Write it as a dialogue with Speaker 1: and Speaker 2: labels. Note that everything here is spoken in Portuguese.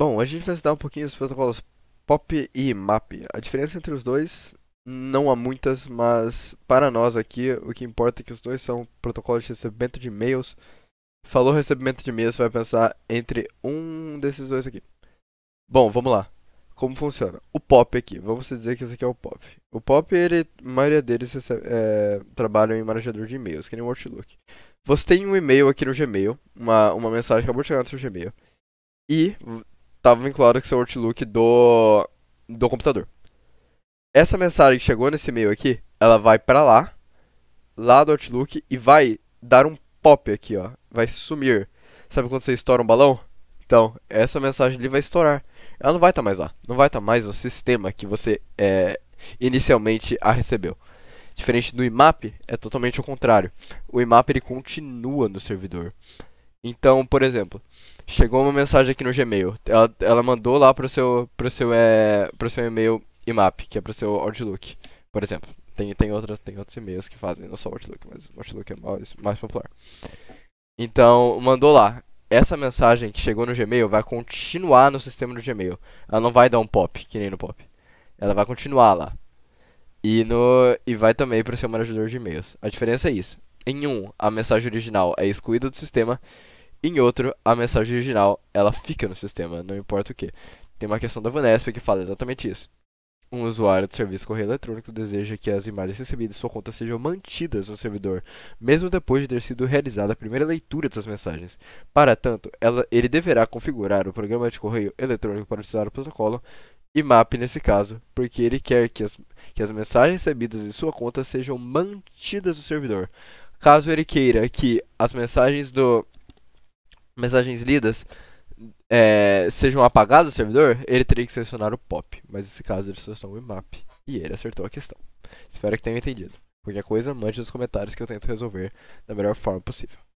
Speaker 1: Bom, a gente vai estudar um pouquinho os protocolos POP e MAP. A diferença entre os dois não há muitas, mas para nós aqui o que importa é que os dois são protocolos de recebimento de e-mails. Falou recebimento de e-mails, você vai pensar entre um desses dois aqui. Bom, vamos lá. Como funciona? O POP aqui, vamos dizer que esse aqui é o POP. O POP, ele, a maioria deles recebe, é, trabalham em manejador de e-mails, que nem o Outlook. Você tem um e-mail aqui no Gmail, uma, uma mensagem acabou de chegar no seu Gmail, e estava vinculado com seu Outlook do, do computador. Essa mensagem que chegou nesse e-mail aqui, ela vai para lá, lá do Outlook, e vai dar um pop aqui, ó. Vai sumir. Sabe quando você estoura um balão? Então, essa mensagem ali vai estourar. Ela não vai estar tá mais lá. Não vai estar tá mais no sistema que você é, inicialmente a recebeu. Diferente do IMAP, é totalmente o contrário. O IMAP ele continua no servidor. Então, por exemplo, chegou uma mensagem aqui no Gmail. Ela, ela mandou lá pro seu, pro seu, é, pro seu e-mail IMAP, que é pro seu Outlook, por exemplo. Tem, tem, outra, tem outros e-mails que fazem, não só Outlook, mas Outlook é mais, mais popular. Então, mandou lá. Essa mensagem que chegou no Gmail vai continuar no sistema do Gmail. Ela não vai dar um pop, que nem no pop. Ela vai continuar lá. E, no, e vai também para o seu manejador de e-mails. A diferença é isso. Em um, a mensagem original é excluída do sistema em outro, a mensagem original ela fica no sistema, não importa o que. Tem uma questão da Vanesp que fala exatamente isso. Um usuário do serviço correio eletrônico deseja que as imagens recebidas de sua conta sejam mantidas no servidor, mesmo depois de ter sido realizada a primeira leitura dessas mensagens. Para tanto, ela, ele deverá configurar o programa de correio eletrônico para utilizar o protocolo e MAP nesse caso, porque ele quer que as, que as mensagens recebidas de sua conta sejam mantidas no servidor. Caso ele queira que as mensagens do mensagens lidas é, sejam apagadas do servidor, ele teria que selecionar o pop. Mas nesse caso ele selecionou o IMAP e ele acertou a questão. Espero que tenham entendido. Qualquer coisa, mande nos comentários que eu tento resolver da melhor forma possível.